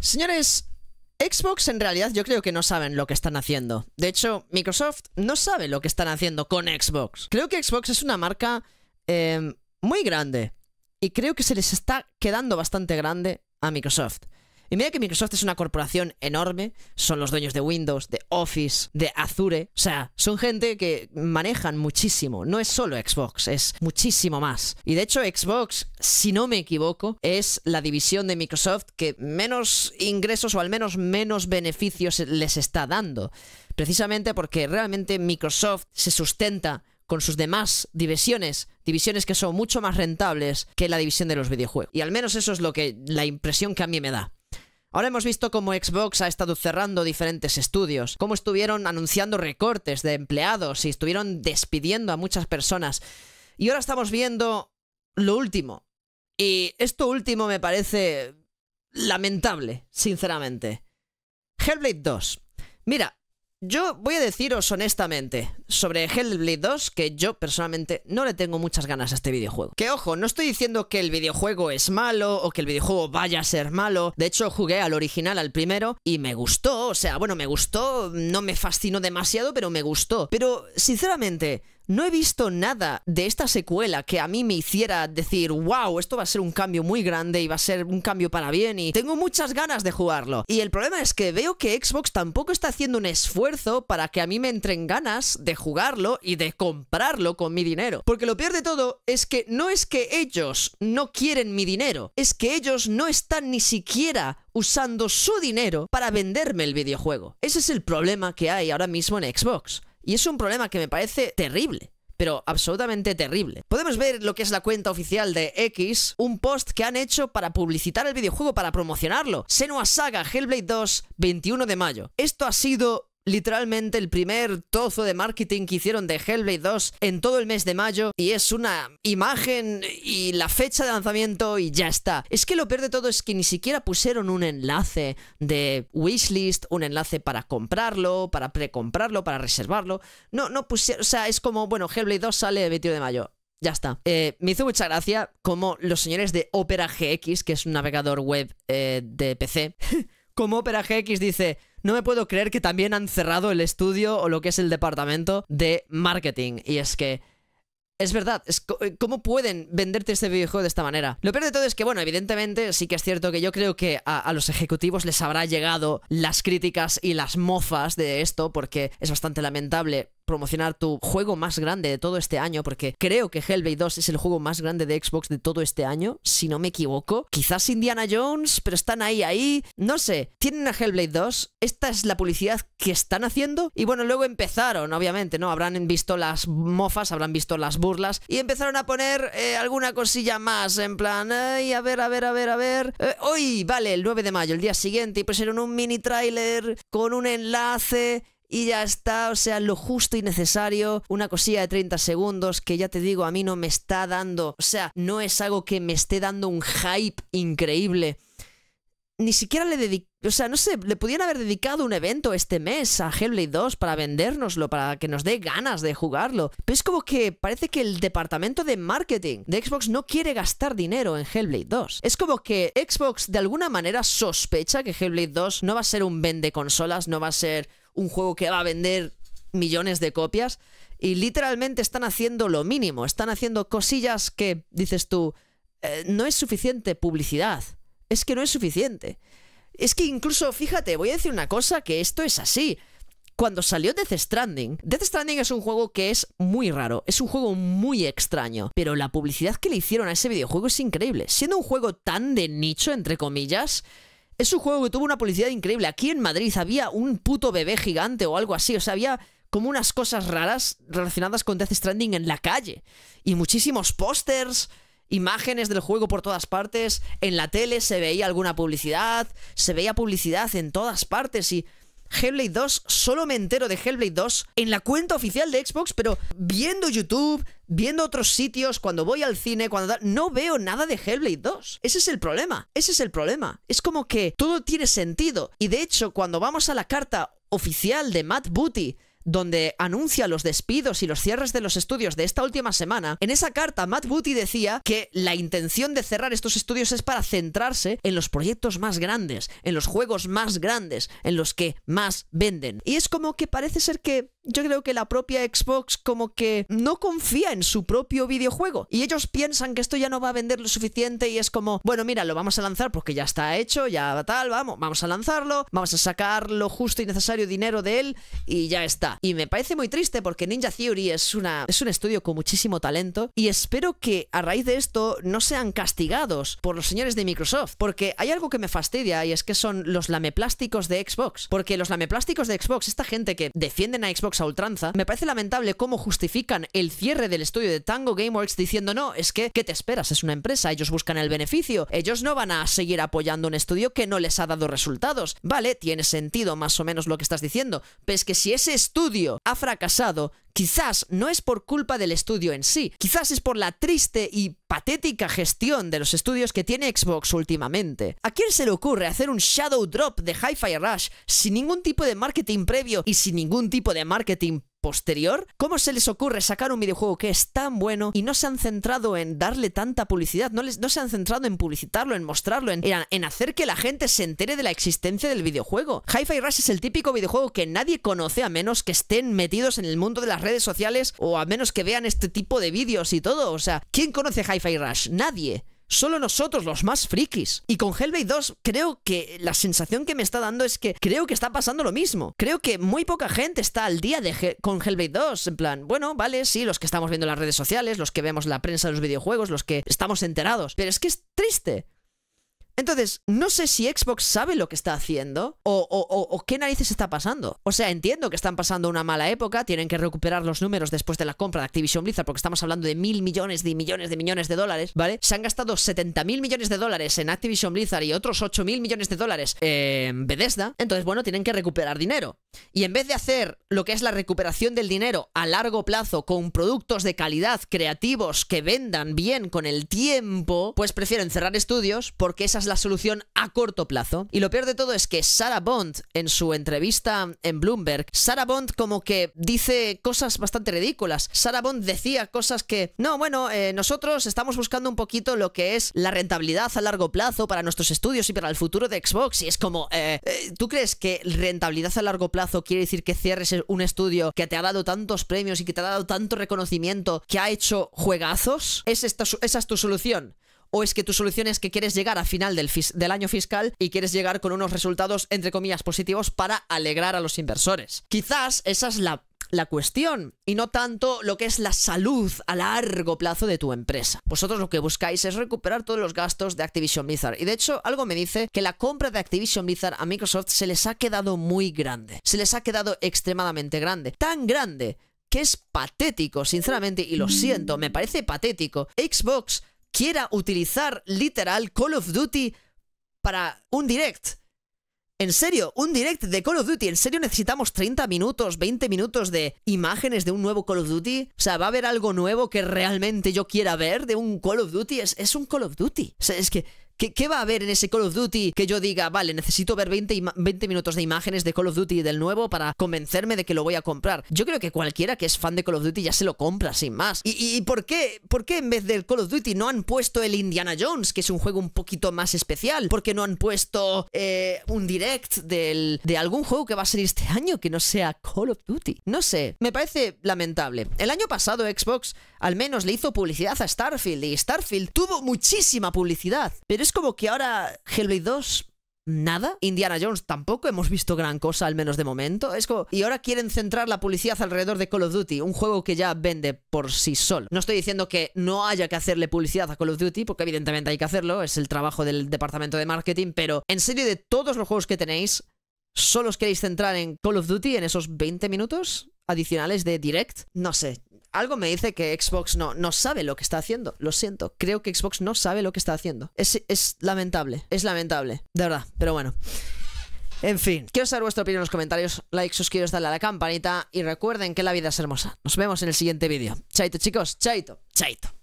Señores, Xbox en realidad yo creo que no saben lo que están haciendo. De hecho, Microsoft no sabe lo que están haciendo con Xbox. Creo que Xbox es una marca eh, muy grande y creo que se les está quedando bastante grande a Microsoft. Y mira que Microsoft es una corporación enorme, son los dueños de Windows, de Office, de Azure, o sea, son gente que manejan muchísimo, no es solo Xbox, es muchísimo más. Y de hecho Xbox, si no me equivoco, es la división de Microsoft que menos ingresos o al menos menos beneficios les está dando. Precisamente porque realmente Microsoft se sustenta con sus demás divisiones, divisiones que son mucho más rentables que la división de los videojuegos. Y al menos eso es lo que la impresión que a mí me da. Ahora hemos visto cómo Xbox ha estado cerrando diferentes estudios, cómo estuvieron anunciando recortes de empleados y estuvieron despidiendo a muchas personas. Y ahora estamos viendo lo último. Y esto último me parece lamentable, sinceramente. Hellblade 2. Mira, yo voy a deciros honestamente sobre Hellblade 2 que yo personalmente no le tengo muchas ganas a este videojuego. Que ojo, no estoy diciendo que el videojuego es malo o que el videojuego vaya a ser malo. De hecho, jugué al original, al primero, y me gustó. O sea, bueno, me gustó, no me fascinó demasiado, pero me gustó. Pero, sinceramente, no he visto nada de esta secuela que a mí me hiciera decir, wow, esto va a ser un cambio muy grande y va a ser un cambio para bien y tengo muchas ganas de jugarlo. Y el problema es que veo que Xbox tampoco está haciendo un esfuerzo para que a mí me entren ganas de jugarlo y de comprarlo con mi dinero. Porque lo peor de todo es que no es que ellos no quieren mi dinero, es que ellos no están ni siquiera usando su dinero para venderme el videojuego. Ese es el problema que hay ahora mismo en Xbox. Y es un problema que me parece terrible pero absolutamente terrible. Podemos ver lo que es la cuenta oficial de X, un post que han hecho para publicitar el videojuego, para promocionarlo. Senua Saga Hellblade 2, 21 de mayo. Esto ha sido literalmente el primer tozo de marketing que hicieron de Hellblade 2 en todo el mes de mayo y es una imagen y la fecha de lanzamiento y ya está. Es que lo peor de todo es que ni siquiera pusieron un enlace de wishlist, un enlace para comprarlo, para precomprarlo, para reservarlo. No, no pusieron, o sea, es como, bueno, Hellblade 2 sale el 21 de mayo. Ya está. Eh, me hizo mucha gracia como los señores de Opera GX, que es un navegador web eh, de PC, como Opera GX dice, no me puedo creer que también han cerrado el estudio o lo que es el departamento de marketing. Y es que... Es verdad, eh, ¿cómo pueden venderte este videojuego de esta manera? Lo peor de todo es que, bueno, evidentemente sí que es cierto que yo creo que a, a, los ejecutivos les habrá llegado las críticas y las mofas de esto, porque es bastante lamentable promocionar tu juego más grande de todo este año, porque creo que Hellblade 2 es el juego más grande de Xbox de todo este año, si no me equivoco. Quizás Indiana Jones, pero están ahí, ahí. No sé, tienen a Hellblade 2, esta es la publicidad que están haciendo. Y bueno, luego empezaron, obviamente, ¿no? Habrán visto las mofas, habrán visto las burlas y empezaron a poner eh, alguna cosilla más, en plan, ay, a ver, a ver, a ver, a ver. Eh, hoy, vale, el 9 de mayo, el día siguiente, y pusieron un mini trailer con un enlace y ya está, o sea, lo justo y necesario, una cosilla de 30 segundos que ya te digo, a mí no me está dando, o sea, no es algo que me esté dando un hype increíble. Ni siquiera le dedico o sea, no sé, le pudieran haber dedicado un evento este mes a Hellblade 2 para vendérnoslo, para que nos dé ganas de jugarlo. Pero es como que parece que el departamento de marketing de Xbox no quiere gastar dinero en Hellblade 2. Es como que Xbox de alguna manera sospecha que Hellblade 2 no va a ser un vende consolas, no va a ser un juego que va a vender millones de copias. Y literalmente están haciendo lo mínimo, están haciendo cosillas que, dices tú, eh, no es suficiente publicidad. Es que no es suficiente. Es que incluso, fíjate, voy a decir una cosa, que esto es así. Cuando salió Death Stranding, Death Stranding es un juego que es muy raro, es un juego muy extraño, pero la publicidad que le hicieron a ese videojuego es increíble. Siendo un juego tan de nicho, entre comillas, es un juego que tuvo una publicidad increíble. Aquí en Madrid había un puto bebé gigante o algo así. O sea, había como unas cosas raras relacionadas con Death Stranding en la calle. Y muchísimos pósters, imágenes del juego por todas partes. En la tele se veía alguna publicidad, se veía publicidad en todas partes y Hellblade 2, solo me entero de Hellblade 2 en la cuenta oficial de Xbox, pero viendo YouTube, viendo otros sitios, cuando voy al cine, cuando no veo nada de Hellblade 2. Ese es el problema, ese es el problema. Es como que todo tiene sentido y de hecho cuando vamos a la carta oficial de Matt Booty donde anuncia los despidos y los cierres de los estudios de esta última semana, en esa carta Matt Booty decía que la intención de cerrar estos estudios es para centrarse en los proyectos más grandes, en los juegos más grandes, en los que más venden. Y es como que parece ser que yo creo que la propia Xbox como que no confía en su propio videojuego y ellos piensan que esto ya no va a vender lo suficiente y es como, bueno, mira, lo vamos a lanzar porque ya está hecho, ya tal, vamos, vamos a lanzarlo, vamos a sacar lo justo y necesario dinero de él y ya está. Y me parece muy triste porque Ninja Theory es, una, es un estudio con muchísimo talento y espero que a raíz de esto no sean castigados por los señores de Microsoft. Porque hay algo que me fastidia y es que son los lameplásticos de Xbox. Porque los lameplásticos de Xbox, esta gente que defienden a Xbox a ultranza, me parece lamentable cómo justifican el cierre del estudio de Tango Gameworks diciendo no, es que, ¿qué te esperas? Es una empresa, ellos buscan el beneficio, ellos no van a seguir apoyando un estudio que no les ha dado resultados. Vale, tiene sentido más o menos lo que estás diciendo, pero es que si ese estudio estudio ha fracasado, Quizás no es por culpa del estudio en sí, quizás es por la triste y patética gestión de los estudios que tiene Xbox últimamente. ¿A quién se le ocurre hacer un shadow drop de Hi-Fi Rush sin ningún tipo de marketing previo y sin ningún tipo de marketing posterior? ¿Cómo se les ocurre sacar un videojuego que es tan bueno y no se han centrado en darle tanta publicidad? No, se han centrado en publicitarlo, en mostrarlo, en, hacer que la gente se entere de la existencia del videojuego. Hi-Fi Rush es el típico videojuego que nadie conoce a menos que estén metidos en el mundo de la redes sociales o a menos que vean este tipo de vídeos y todo. O sea, ¿quién conoce Hi-Fi Rush? Nadie solo nosotros, los más frikis. Y con Hellblade 2 creo que la sensación que me está dando es que creo que está pasando lo mismo. Creo que muy poca gente está al día de con Hellblade 2. En plan, bueno, vale, sí, los que estamos viendo las redes sociales, los que vemos la prensa de los videojuegos, los que estamos enterados. Pero es que es triste. Entonces, no sé si Xbox sabe lo que está haciendo o, qué narices está pasando. O sea, entiendo que están pasando una mala época, tienen que recuperar los números después de la compra de Activision Blizzard, porque estamos hablando de mil millones de millones de millones de dólares, ¿vale? Se han gastado 70 mil millones de dólares en Activision Blizzard y otros 8 mil millones de dólares en Bethesda. Entonces, bueno, tienen que recuperar dinero. Y en vez de hacer lo que es la recuperación del dinero a largo plazo con productos de calidad, creativos, que vendan bien con el tiempo, pues prefieren cerrar estudios porque esa es la solución a corto plazo. Y lo peor de todo es que Sarah Bond, en su entrevista en Bloomberg, Sarah Bond como que dice cosas bastante ridículas. Sarah Bond decía cosas que, no, bueno, eh, nosotros estamos buscando un poquito lo que es la rentabilidad a largo plazo para nuestros estudios y para el futuro de Xbox. Y es como, eh, eh, ¿tú crees que rentabilidad a largo plazo quiere decir que cierres un estudio que te ha dado tantos premios y que te ha dado tanto reconocimiento que ha hecho juegazos? ¿Es esta, ¿Esa es tu solución? ¿O es que tu solución es que quieres llegar a final del, del, año fiscal y quieres llegar con unos resultados, entre comillas, positivos para alegrar a los inversores? Quizás esa es la la cuestión y no tanto lo que es la salud a largo plazo de tu empresa. Vosotros lo que buscáis es recuperar todos los gastos de Activision Blizzard y de hecho algo me dice que la compra de Activision Blizzard a Microsoft se les ha quedado muy grande, se les ha quedado extremadamente grande, tan grande que es patético, sinceramente, y lo siento, me parece patético, Xbox quiera utilizar literal Call of Duty para un direct en serio, un direct de Call of Duty. ¿En serio necesitamos 30 minutos, 20 minutos de imágenes de un nuevo Call of Duty? O sea, ¿va a haber algo nuevo que realmente yo quiera ver de un Call of Duty? Es, un Call of Duty. O sea, es que ¿Qué, va a haber en ese Call of Duty que yo diga, vale, necesito ver 20, minutos de imágenes de Call of Duty del nuevo para convencerme de que lo voy a comprar? Yo creo que cualquiera que es fan de Call of Duty ya se lo compra, sin más. ¿Y, por, qué, por en vez del Call of Duty no han puesto el Indiana Jones, que es un juego un poquito más especial? ¿Por qué no han puesto eh, un direct de algún juego que va a salir este año que no sea Call of Duty? No sé, me parece lamentable. El año pasado Xbox al menos le hizo publicidad a Starfield y Starfield tuvo muchísima publicidad, pero es es como que ahora Hellblade 2 nada. Indiana Jones tampoco hemos visto gran cosa, al menos de momento. Y ahora quieren centrar la publicidad alrededor de Call of Duty, un juego que ya vende por sí solo. No estoy diciendo que no haya que hacerle publicidad a Call of Duty, porque evidentemente hay que hacerlo, es el trabajo del departamento de marketing, pero en serio de todos los juegos que tenéis, ¿solo os queréis centrar en Call of Duty en esos 20 minutos? adicionales de Direct. No sé, algo me dice que Xbox no, no sabe lo que está haciendo. Lo siento, creo que Xbox no sabe lo que está haciendo. Es, es lamentable, es lamentable, de verdad, pero bueno. En fin, quiero saber vuestra opinión en los comentarios, like, suscribiros, darle a la campanita y recuerden que la vida es hermosa. Nos vemos en el siguiente vídeo. Chaito chicos, chaito, chaito.